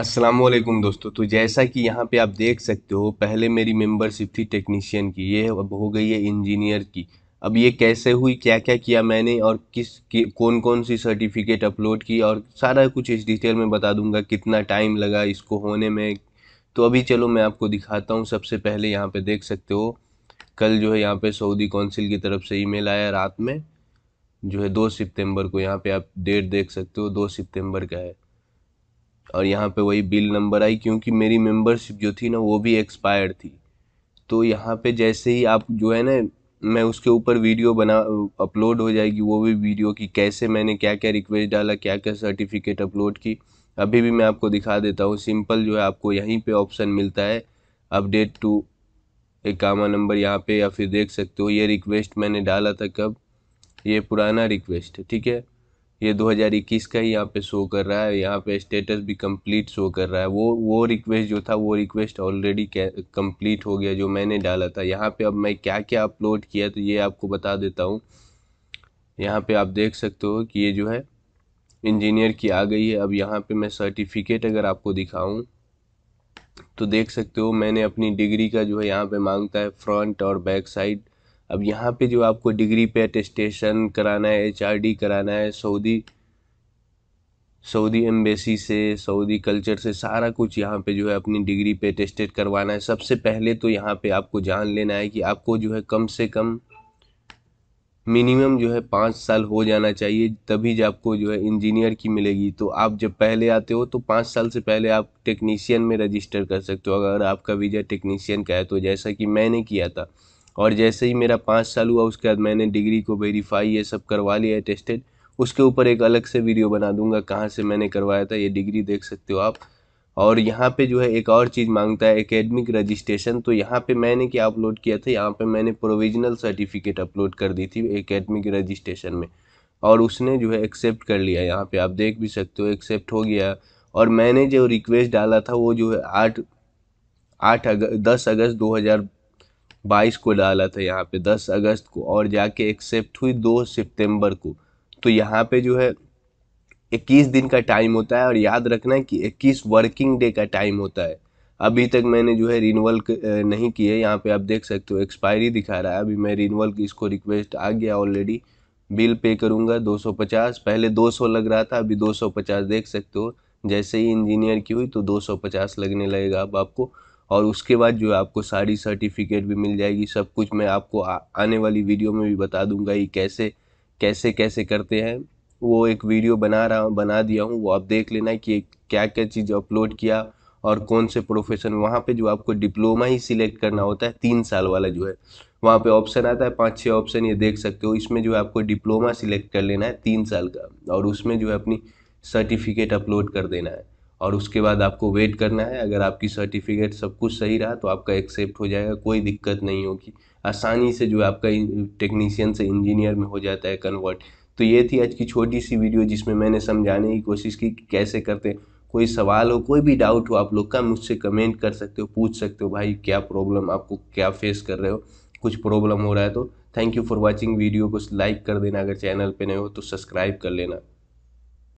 असलम दोस्तों तो जैसा कि यहाँ पे आप देख सकते हो पहले मेरी मेंबरशिप थी टेक्नीशियन की ये अब हो गई है इंजीनियर की अब ये कैसे हुई क्या क्या किया मैंने और किस कौन कौन सी सर्टिफिकेट अपलोड की और सारा कुछ इस डिटेल में बता दूंगा कितना टाइम लगा इसको होने में तो अभी चलो मैं आपको दिखाता हूँ सबसे पहले यहाँ पर देख सकते हो कल जो है यहाँ पर सऊदी कौंसिल की तरफ से ई आया रात में जो है दो सितम्बर को यहाँ पर आप डेट देख सकते हो दो सितम्बर का है और यहाँ पे वही बिल नंबर आई क्योंकि मेरी मेंबरशिप जो थी ना वो भी एक्सपायर थी तो यहाँ पे जैसे ही आप जो है ना मैं उसके ऊपर वीडियो बना अपलोड हो जाएगी वो भी वीडियो की कैसे मैंने क्या क्या रिक्वेस्ट डाला क्या क्या सर्टिफिकेट अपलोड की अभी भी मैं आपको दिखा देता हूँ सिंपल जो है आपको यहीं पर ऑप्शन मिलता है अपडेट टू कामा नंबर यहाँ पे या फिर देख सकते हो ये रिक्वेस्ट मैंने डाला था कब ये पुराना रिक्वेस्ट है ठीक है ये 2021 का ही यहाँ पे शो कर रहा है यहाँ पे स्टेटस भी कंप्लीट शो कर रहा है वो वो रिक्वेस्ट जो था वो रिक्वेस्ट ऑलरेडी कंप्लीट हो गया जो मैंने डाला था यहाँ पे अब मैं क्या क्या अपलोड किया तो ये आपको बता देता हूँ यहाँ पे आप देख सकते हो कि ये जो है इंजीनियर की आ गई है अब यहाँ पर मैं सर्टिफिकेट अगर आपको दिखाऊँ तो देख सकते हो मैंने अपनी डिग्री का जो है यहाँ पर मांगता है फ्रंट और बैक साइड अब यहाँ पे जो आपको डिग्री पे अटेस्टेशन कराना है एचआरडी कराना है सऊदी सऊदी एम्बेसी से सऊदी कल्चर से सारा कुछ यहाँ पे जो है अपनी डिग्री पे अटेस्टेड करवाना है सबसे पहले तो यहाँ पे आपको जान लेना है कि आपको जो है कम से कम मिनिमम जो है पाँच साल हो जाना चाहिए तभी जो आपको जो है इंजीनियर की मिलेगी तो आप जब पहले आते हो तो पाँच साल से पहले आप टेक्नीशियन में रजिस्टर कर सकते हो अगर आपका वीज़ा टेक्नीशियन का है तो जैसा कि मैंने किया था और जैसे ही मेरा पाँच साल हुआ उसके बाद मैंने डिग्री को वेरीफाई ये सब करवा लिया है टेस्टेड उसके ऊपर एक अलग से वीडियो बना दूंगा कहाँ से मैंने करवाया था ये डिग्री देख सकते हो आप और यहाँ पे जो है एक और चीज़ मांगता है एकेडमिक रजिस्ट्रेशन तो यहाँ पे मैंने क्या अपलोड किया था यहाँ पे मैंने प्रोविजनल सर्टिफिकेट अपलोड कर दी थी एकेडमिक रजिस्ट्रेशन में और उसने जो है एक्सेप्ट कर लिया यहाँ पे आप देख भी सकते हो एक्सेप्ट हो गया और मैंने जो रिक्वेस्ट डाला था वो जो है आठ आठ अगस्त दस अगस्त दो हज़ार बाईस को डाला था यहाँ पे दस अगस्त को और जाके एक्सेप्ट हुई दो सितंबर को तो यहाँ पे जो है इक्कीस दिन का टाइम होता है और याद रखना है कि इक्कीस वर्किंग डे का टाइम होता है अभी तक मैंने जो है रिनवल नहीं किए यहाँ पे आप देख सकते हो एक्सपायरी दिखा रहा है अभी मैं रिनवल की इसको रिक्वेस्ट आ गया ऑलरेडी बिल पे करूँगा 250 पहले 200 लग रहा था अभी 250 देख सकते हो जैसे ही इंजीनियर की हुई तो 250 लगने लगेगा अब आपको और उसके बाद जो है आपको सारी सर्टिफिकेट भी मिल जाएगी सब कुछ मैं आपको आने वाली वीडियो में भी बता दूंगा ये कैसे कैसे कैसे करते हैं वो एक वीडियो बना रहा हूँ बना दिया हूँ वो आप देख लेना कि क्या क्या चीज़ अपलोड किया और कौन से प्रोफेशन वहाँ पे जो आपको डिप्लोमा ही सिलेक्ट करना होता है तीन साल वाला जो है वहाँ पे ऑप्शन आता है पाँच छः ऑप्शन ये देख सकते हो इसमें जो है आपको डिप्लोमा सिलेक्ट कर लेना है तीन साल का और उसमें जो है अपनी सर्टिफिकेट अपलोड कर देना है और उसके बाद आपको वेट करना है अगर आपकी सर्टिफिकेट सब कुछ सही रहा तो आपका एक्सेप्ट हो जाएगा कोई दिक्कत नहीं होगी आसानी से जो आपका टेक्नीशियन से इंजीनियर में हो जाता है कन्वर्ट तो ये थी आज की छोटी सी वीडियो जिसमें मैंने समझाने की कोशिश की कि कैसे करते हैं कोई सवाल हो कोई भी डाउट हो आप लोग का मुझसे कमेंट कर सकते हो पूछ सकते हो भाई क्या प्रॉब्लम आपको क्या फेस कर रहे हो कुछ प्रॉब्लम हो रहा है तो thank you for watching video को लाइक कर देना अगर चैनल पे नए हो तो सब्सक्राइब कर लेना